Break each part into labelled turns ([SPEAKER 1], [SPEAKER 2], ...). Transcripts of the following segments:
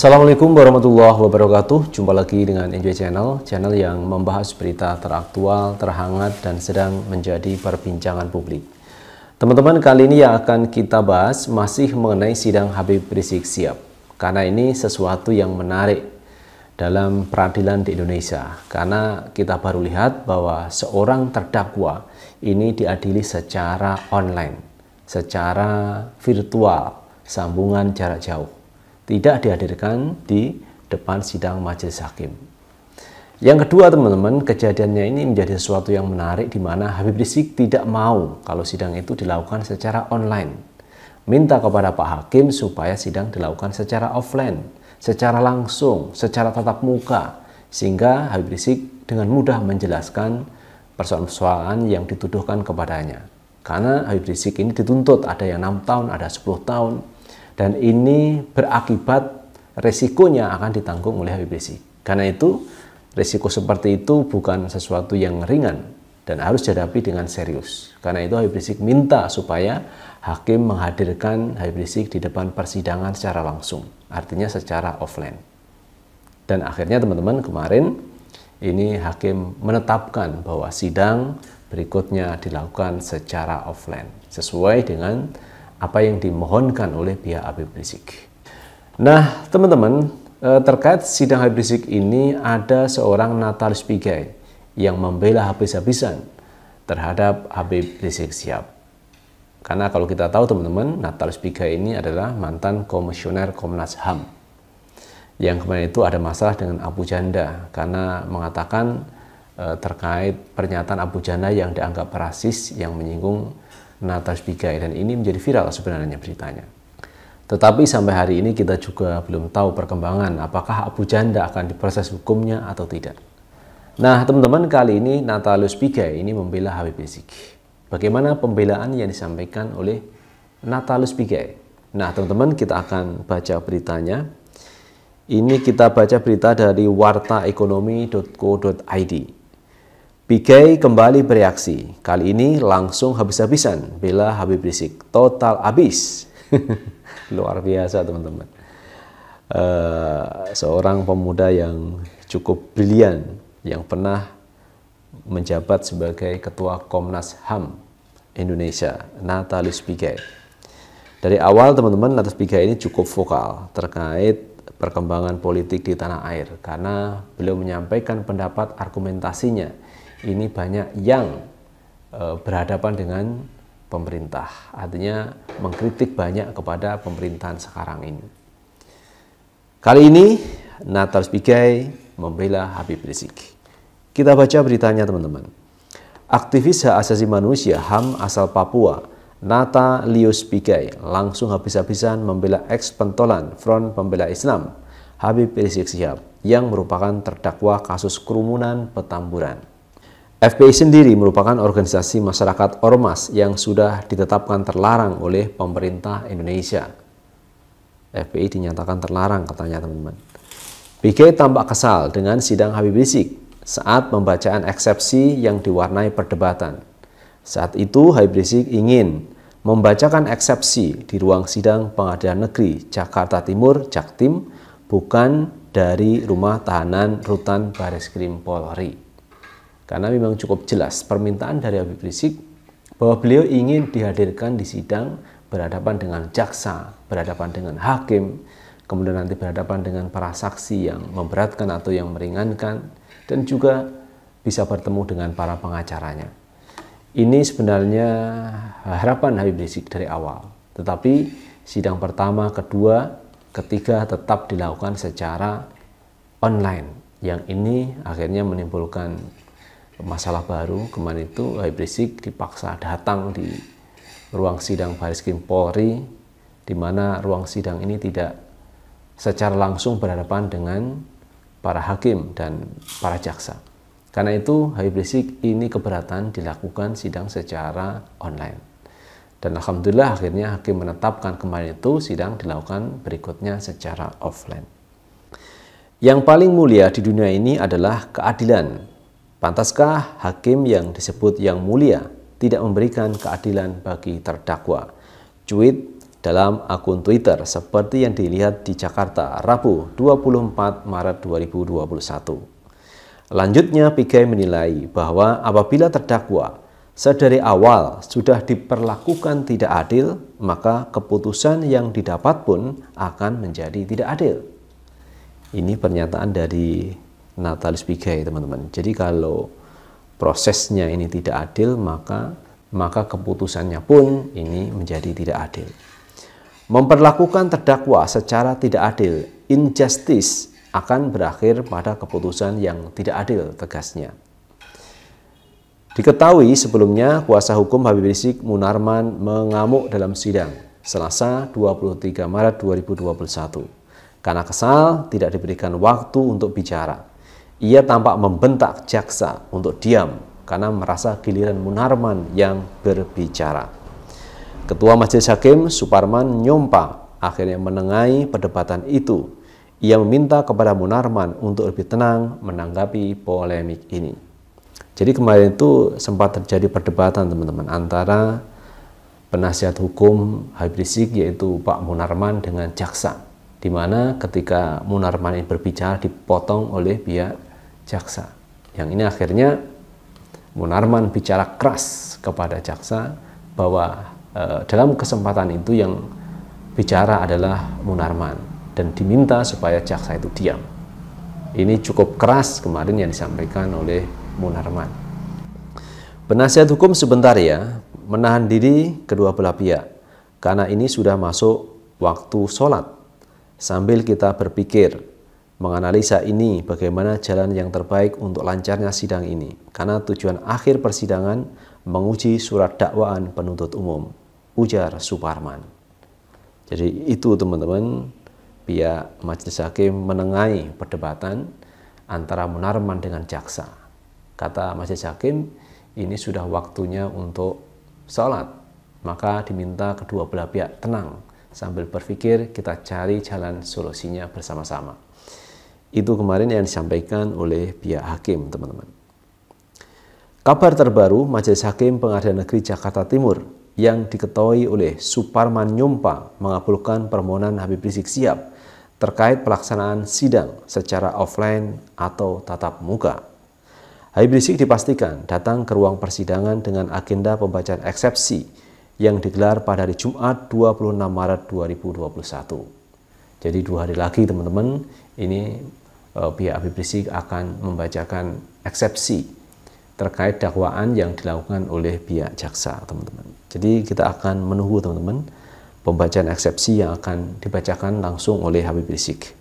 [SPEAKER 1] Assalamualaikum warahmatullahi wabarakatuh. Jumpa lagi dengan Enjoy Channel, channel yang membahas berita teraktual, terhangat, dan sedang menjadi perbincangan publik. Teman-teman, kali ini yang akan kita bahas masih mengenai sidang Habib Rizik Siap. Karena ini sesuatu yang menarik dalam peradilan di Indonesia. Karena kita baru lihat bahwa seorang terdakwa ini diadili secara online, secara virtual, sambungan jarak jauh tidak dihadirkan di depan sidang majelis hakim. Yang kedua teman-teman, kejadiannya ini menjadi sesuatu yang menarik di mana Habib Rizik tidak mau kalau sidang itu dilakukan secara online. Minta kepada Pak Hakim supaya sidang dilakukan secara offline, secara langsung, secara tatap muka. Sehingga Habib Rizik dengan mudah menjelaskan persoalan-persoalan yang dituduhkan kepadanya. Karena Habib Rizik ini dituntut ada yang 6 tahun, ada 10 tahun, dan ini berakibat resikonya akan ditanggung oleh Habib Rizik. Karena itu, resiko seperti itu bukan sesuatu yang ringan dan harus dihadapi dengan serius. Karena itu Habib Rizik minta supaya hakim menghadirkan Habib Rizik di depan persidangan secara langsung, artinya secara offline. Dan akhirnya teman-teman kemarin ini hakim menetapkan bahwa sidang berikutnya dilakukan secara offline sesuai dengan apa yang dimohonkan oleh pihak Habib Rizik. Nah, teman-teman, eh, terkait sidang Habib Rizik ini ada seorang Natalis Pigai yang membela habis-habisan terhadap Habib Rizik siap. Karena kalau kita tahu teman-teman, Natalis Pigai ini adalah mantan komisioner Komnas HAM yang kemarin itu ada masalah dengan Abu Janda karena mengatakan eh, terkait pernyataan Abu Janda yang dianggap rasis yang menyinggung Natas Pigai dan ini menjadi viral sebenarnya beritanya. Tetapi sampai hari ini kita juga belum tahu perkembangan apakah Abu Janda akan diproses hukumnya atau tidak. Nah teman-teman kali ini Natalus Pigai ini membela Habib Rizik. Bagaimana pembelaan yang disampaikan oleh Natalus Pigai? Nah teman-teman kita akan baca beritanya. Ini kita baca berita dari wartaekonomi.co.id. PK kembali bereaksi. Kali ini langsung habis-habisan bila Habib Rizik. Total habis. Luar biasa teman-teman. Uh, seorang pemuda yang cukup brilian yang pernah menjabat sebagai ketua Komnas HAM Indonesia, Natalis Pigai. Dari awal teman-teman Natalis Pigai ini cukup vokal terkait perkembangan politik di tanah air karena beliau menyampaikan pendapat argumentasinya ini banyak yang e, berhadapan dengan pemerintah, artinya mengkritik banyak kepada pemerintahan sekarang ini. Kali ini Natal Spigai membela Habib Rizik. Kita baca beritanya teman-teman. Aktivis hak asasi manusia HAM asal Papua, Nata Lius Spigai, langsung habis-habisan membela eks pentolan Front Pembela Islam Habib Rizik Sihab yang merupakan terdakwa kasus kerumunan Petamburan. FPI sendiri merupakan organisasi masyarakat ormas yang sudah ditetapkan terlarang oleh pemerintah Indonesia. FPI dinyatakan terlarang katanya teman-teman. PK tampak kesal dengan sidang Habib Rizik saat pembacaan eksepsi yang diwarnai perdebatan. Saat itu Habib Rizik ingin membacakan eksepsi di ruang sidang Pengadilan Negeri Jakarta Timur Jaktim bukan dari rumah tahanan Rutan Baris Krim Polri. Karena memang cukup jelas permintaan dari Habib Rizik bahwa beliau ingin dihadirkan di sidang berhadapan dengan jaksa, berhadapan dengan hakim, kemudian nanti berhadapan dengan para saksi yang memberatkan atau yang meringankan, dan juga bisa bertemu dengan para pengacaranya. Ini sebenarnya harapan Habib Rizik dari awal, tetapi sidang pertama, kedua, ketiga tetap dilakukan secara online. Yang ini akhirnya menimbulkan masalah baru kemarin itu Habib Rizik dipaksa datang di ruang sidang Baris Krim Polri di mana ruang sidang ini tidak secara langsung berhadapan dengan para hakim dan para jaksa. Karena itu Habib Rizik ini keberatan dilakukan sidang secara online. Dan alhamdulillah akhirnya hakim menetapkan kemarin itu sidang dilakukan berikutnya secara offline. Yang paling mulia di dunia ini adalah keadilan Pantaskah hakim yang disebut yang mulia tidak memberikan keadilan bagi terdakwa? Cuit dalam akun Twitter seperti yang dilihat di Jakarta, Rabu 24 Maret 2021. Lanjutnya, Pigai menilai bahwa apabila terdakwa sedari awal sudah diperlakukan tidak adil, maka keputusan yang didapat pun akan menjadi tidak adil. Ini pernyataan dari natalis pigai teman-teman. Jadi kalau prosesnya ini tidak adil maka maka keputusannya pun ini menjadi tidak adil. Memperlakukan terdakwa secara tidak adil, injustice akan berakhir pada keputusan yang tidak adil tegasnya. Diketahui sebelumnya kuasa hukum Habib Rizik Munarman mengamuk dalam sidang Selasa 23 Maret 2021 karena kesal tidak diberikan waktu untuk bicara. Ia tampak membentak jaksa untuk diam karena merasa giliran Munarman yang berbicara. Ketua Majelis Hakim Suparman Nyompa akhirnya menengahi perdebatan itu. Ia meminta kepada Munarman untuk lebih tenang menanggapi polemik ini. Jadi kemarin itu sempat terjadi perdebatan teman-teman antara penasihat hukum Habib Rizik yaitu Pak Munarman dengan jaksa di mana ketika Munarman ini berbicara dipotong oleh pihak jaksa. Yang ini akhirnya Munarman bicara keras kepada jaksa bahwa e, dalam kesempatan itu yang bicara adalah Munarman dan diminta supaya jaksa itu diam. Ini cukup keras kemarin yang disampaikan oleh Munarman. Penasihat hukum sebentar ya, menahan diri kedua belah pihak karena ini sudah masuk waktu sholat sambil kita berpikir menganalisa ini bagaimana jalan yang terbaik untuk lancarnya sidang ini karena tujuan akhir persidangan menguji surat dakwaan penuntut umum ujar Suparman jadi itu teman-teman pihak majelis hakim menengahi perdebatan antara Munarman dengan jaksa kata majelis hakim ini sudah waktunya untuk sholat maka diminta kedua belah pihak tenang sambil berpikir kita cari jalan solusinya bersama-sama itu kemarin yang disampaikan oleh pihak hakim, teman-teman. Kabar terbaru Majelis Hakim Pengadilan Negeri Jakarta Timur yang diketahui oleh Suparman Nyompa mengabulkan permohonan Habib Rizik siap terkait pelaksanaan sidang secara offline atau tatap muka. Habib Rizik dipastikan datang ke ruang persidangan dengan agenda pembacaan eksepsi yang digelar pada hari Jumat 26 Maret 2021. Jadi dua hari lagi teman-teman ini eh, pihak Habib Rizik akan membacakan eksepsi terkait dakwaan yang dilakukan oleh pihak jaksa teman-teman. Jadi kita akan menunggu teman-teman pembacaan eksepsi yang akan dibacakan langsung oleh Habib Rizik.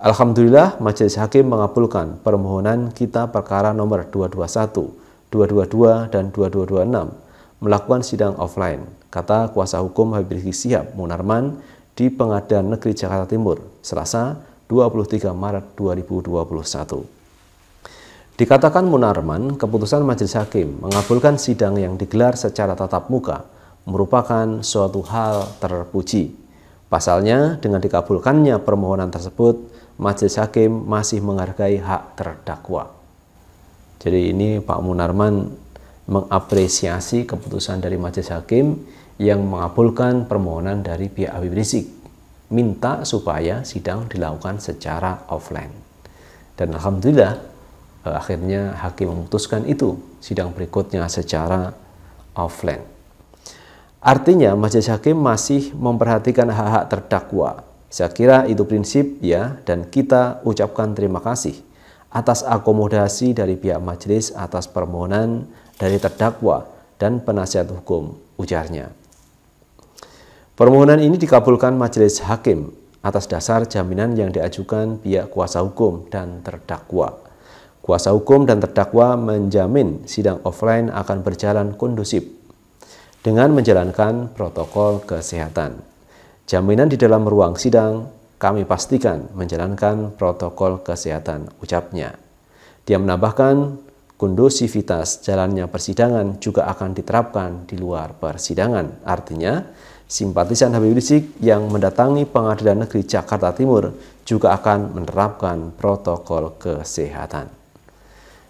[SPEAKER 1] Alhamdulillah Majelis Hakim mengabulkan permohonan kita perkara nomor 221, 222 dan 2226 melakukan sidang offline, kata kuasa hukum Habib Rizik Siap Munarman di Pengadilan Negeri Jakarta Timur, Selasa 23 Maret 2021. Dikatakan Munarman, keputusan majelis hakim mengabulkan sidang yang digelar secara tatap muka merupakan suatu hal terpuji. Pasalnya, dengan dikabulkannya permohonan tersebut, majelis hakim masih menghargai hak terdakwa. Jadi ini Pak Munarman mengapresiasi keputusan dari majelis hakim yang mengabulkan permohonan dari pihak Habib Rizik. Minta supaya sidang dilakukan secara offline. Dan Alhamdulillah eh, akhirnya hakim memutuskan itu sidang berikutnya secara offline. Artinya majelis hakim masih memperhatikan hak-hak terdakwa. Saya kira itu prinsip ya dan kita ucapkan terima kasih atas akomodasi dari pihak majelis atas permohonan dari terdakwa dan penasihat hukum ujarnya. Permohonan ini dikabulkan majelis hakim atas dasar jaminan yang diajukan pihak kuasa hukum dan terdakwa. Kuasa hukum dan terdakwa menjamin sidang offline akan berjalan kondusif dengan menjalankan protokol kesehatan. Jaminan di dalam ruang sidang kami pastikan menjalankan protokol kesehatan, ucapnya. Dia menambahkan, kondusivitas jalannya persidangan juga akan diterapkan di luar persidangan. Artinya, Simpatisan Habib Rizik yang mendatangi Pengadilan Negeri Jakarta Timur juga akan menerapkan protokol kesehatan.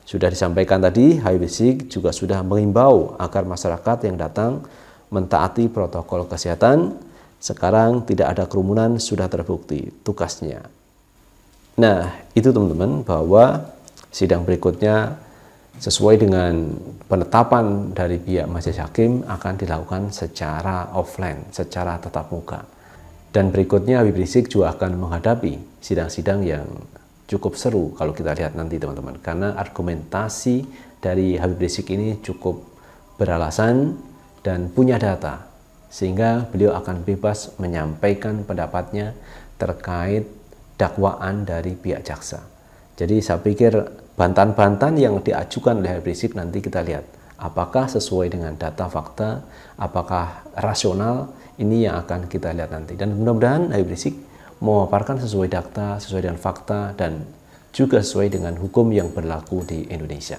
[SPEAKER 1] Sudah disampaikan tadi, Habib Rizik juga sudah mengimbau agar masyarakat yang datang mentaati protokol kesehatan. Sekarang tidak ada kerumunan sudah terbukti tugasnya. Nah, itu teman-teman bahwa sidang berikutnya sesuai dengan penetapan dari pihak majelis hakim akan dilakukan secara offline, secara tatap muka. Dan berikutnya Habib Rizik juga akan menghadapi sidang-sidang yang cukup seru kalau kita lihat nanti teman-teman karena argumentasi dari Habib Rizik ini cukup beralasan dan punya data sehingga beliau akan bebas menyampaikan pendapatnya terkait dakwaan dari pihak jaksa. Jadi saya pikir bantahan-bantahan yang diajukan oleh habib Rizik nanti kita lihat apakah sesuai dengan data fakta, apakah rasional, ini yang akan kita lihat nanti. Dan mudah-mudahan Habib Rizik memaparkan sesuai data, sesuai dengan fakta, dan juga sesuai dengan hukum yang berlaku di Indonesia.